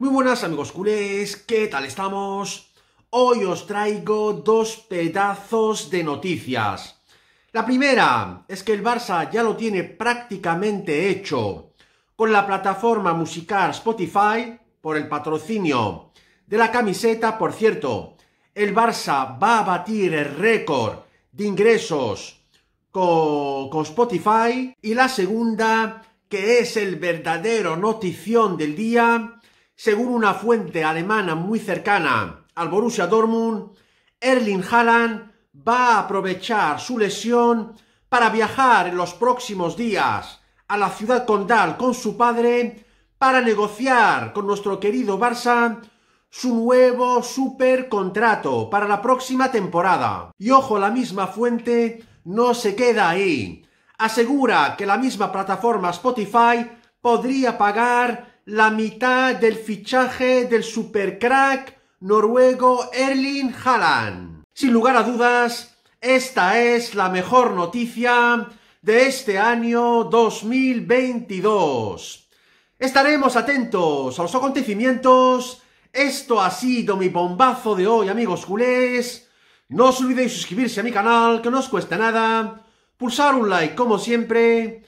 Muy buenas amigos culés, ¿qué tal estamos? Hoy os traigo dos pedazos de noticias. La primera es que el Barça ya lo tiene prácticamente hecho con la plataforma musical Spotify por el patrocinio de la camiseta. Por cierto, el Barça va a batir el récord de ingresos con, con Spotify. Y la segunda, que es el verdadero notición del día, según una fuente alemana muy cercana al Borussia Dortmund, Erling Haaland va a aprovechar su lesión para viajar en los próximos días a la ciudad condal con su padre para negociar con nuestro querido Barça su nuevo super contrato para la próxima temporada. Y ojo, la misma fuente no se queda ahí. Asegura que la misma plataforma Spotify podría pagar la mitad del fichaje del supercrack noruego Erling Haaland. Sin lugar a dudas, esta es la mejor noticia de este año 2022. Estaremos atentos a los acontecimientos. Esto ha sido mi bombazo de hoy, amigos culés. No os olvidéis suscribirse a mi canal, que no os cuesta nada. Pulsar un like, como siempre